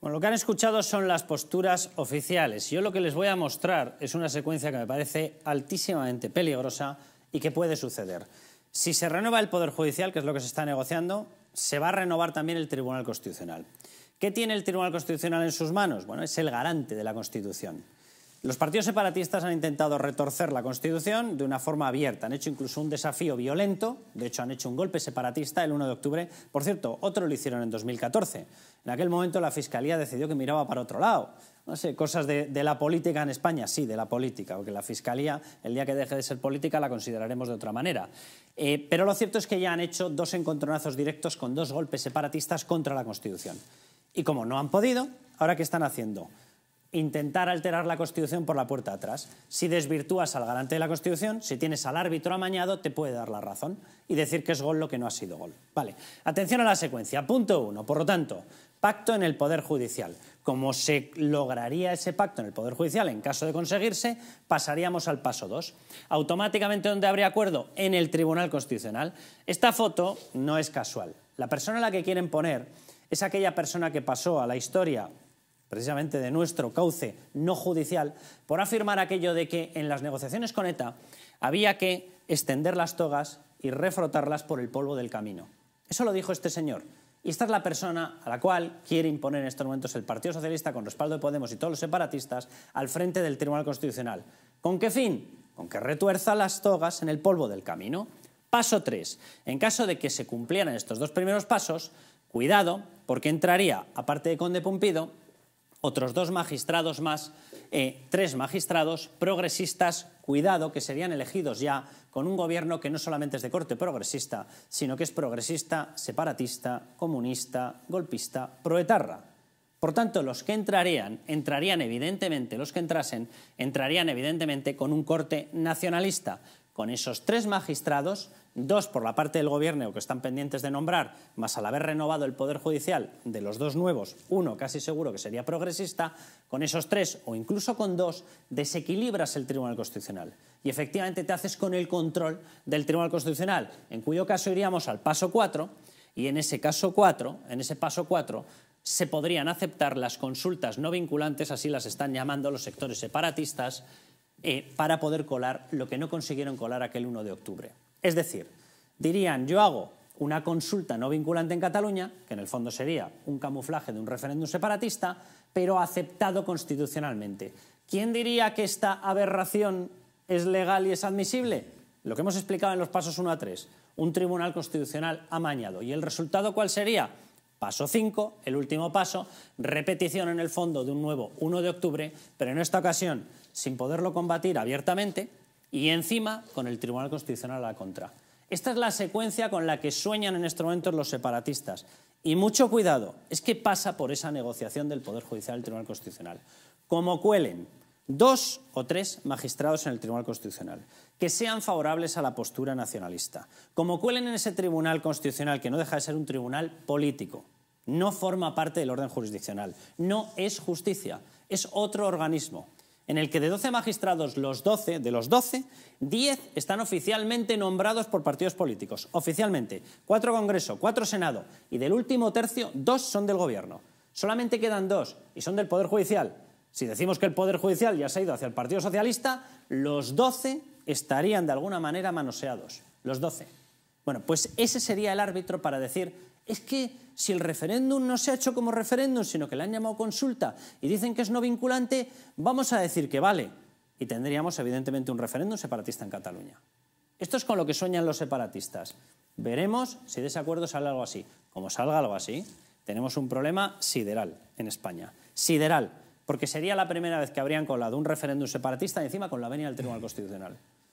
Bueno, lo que han escuchado son las posturas oficiales. Yo lo que les voy a mostrar es una secuencia que me parece altísimamente peligrosa y que puede suceder. Si se renueva el Poder Judicial, que es lo que se está negociando, se va a renovar también el Tribunal Constitucional. ¿Qué tiene el Tribunal Constitucional en sus manos? Bueno, es el garante de la Constitución. Los partidos separatistas han intentado retorcer la Constitución de una forma abierta. Han hecho incluso un desafío violento. De hecho, han hecho un golpe separatista el 1 de octubre. Por cierto, otro lo hicieron en 2014. En aquel momento la Fiscalía decidió que miraba para otro lado. No sé, cosas de, la política en España. Sí, de la política, porque la Fiscalía, el día que deje de ser política, la consideraremos de otra manera. Eh, pero lo cierto es que ya han hecho dos encontronazos directos con dos golpes separatistas contra la Constitución. Y como no han podido, ¿ahora qué están haciendo? intentar alterar la Constitución por la puerta atrás. Si desvirtúas al garante de la Constitución, si tienes al árbitro amañado, te puede dar la razón y decir que es gol lo que no ha sido gol. Vale, atención a la secuencia. Punto uno. Por lo tanto, pacto en el Poder Judicial. Como se lograría ese pacto en el Poder Judicial en caso de conseguirse, pasaríamos al paso dos. Automáticamente, donde habría acuerdo? En el Tribunal Constitucional. Esta foto no es casual. La persona a la que quieren poner es aquella persona que pasó a la historia precisamente de nuestro cauce no judicial, por afirmar aquello de que en las negociaciones con ETA había que extender las togas y refrotarlas por el polvo del camino. Eso lo dijo este señor. Y esta es la persona a la cual quiere imponer en estos momentos el Partido Socialista, con respaldo de Podemos y todos los separatistas, al frente del Tribunal Constitucional. ¿Con qué fin? Con que retuerza las togas en el polvo del camino. Paso 3. En caso de que se cumplieran estos dos primeros pasos, cuidado, porque entraría, aparte de Conde Pumpido, otros dos magistrados más, eh, tres magistrados progresistas, cuidado, que serían elegidos ya con un gobierno que no solamente es de corte progresista, sino que es progresista, separatista, comunista, golpista, proetarra. Por tanto, los que entrarían, entrarían evidentemente, los que entrasen, entrarían evidentemente con un corte nacionalista, con esos tres magistrados, dos por la parte del Gobierno que están pendientes de nombrar, más al haber renovado el Poder Judicial de los dos nuevos, uno casi seguro que sería progresista, con esos tres o incluso con dos desequilibras el Tribunal Constitucional. Y efectivamente te haces con el control del Tribunal Constitucional, en cuyo caso iríamos al paso cuatro y en ese en ese paso cuatro se podrían aceptar las consultas no vinculantes, así las están llamando los sectores separatistas, eh, para poder colar lo que no consiguieron colar aquel 1 de octubre. Es decir, dirían, yo hago una consulta no vinculante en Cataluña, que en el fondo sería un camuflaje de un referéndum separatista, pero aceptado constitucionalmente. ¿Quién diría que esta aberración es legal y es admisible? Lo que hemos explicado en los pasos 1 a 3, un tribunal constitucional amañado. ¿Y el resultado cuál sería? Paso 5, el último paso, repetición en el fondo de un nuevo 1 de octubre, pero en esta ocasión sin poderlo combatir abiertamente y encima con el Tribunal Constitucional a la contra. Esta es la secuencia con la que sueñan en estos momentos los separatistas. Y mucho cuidado, es que pasa por esa negociación del Poder Judicial del Tribunal Constitucional. Como cuelen dos o tres magistrados en el Tribunal Constitucional que sean favorables a la postura nacionalista. Como cuelen en ese Tribunal Constitucional, que no deja de ser un tribunal político, no forma parte del orden jurisdiccional, no es justicia, es otro organismo en el que de 12 magistrados, los 12, de los 12, 10 están oficialmente nombrados por partidos políticos. Oficialmente. Cuatro Congreso, cuatro Senado y del último tercio, dos son del Gobierno. Solamente quedan dos y son del Poder Judicial. Si decimos que el Poder Judicial ya se ha ido hacia el Partido Socialista, los 12 estarían de alguna manera manoseados. Los 12. Bueno, pues ese sería el árbitro para decir es que si el referéndum no se ha hecho como referéndum, sino que le han llamado consulta y dicen que es no vinculante, vamos a decir que vale. Y tendríamos, evidentemente, un referéndum separatista en Cataluña. Esto es con lo que sueñan los separatistas. Veremos si de ese acuerdo sale algo así. Como salga algo así, tenemos un problema sideral en España. Sideral, porque sería la primera vez que habrían colado un referéndum separatista encima con la venia del Tribunal Constitucional.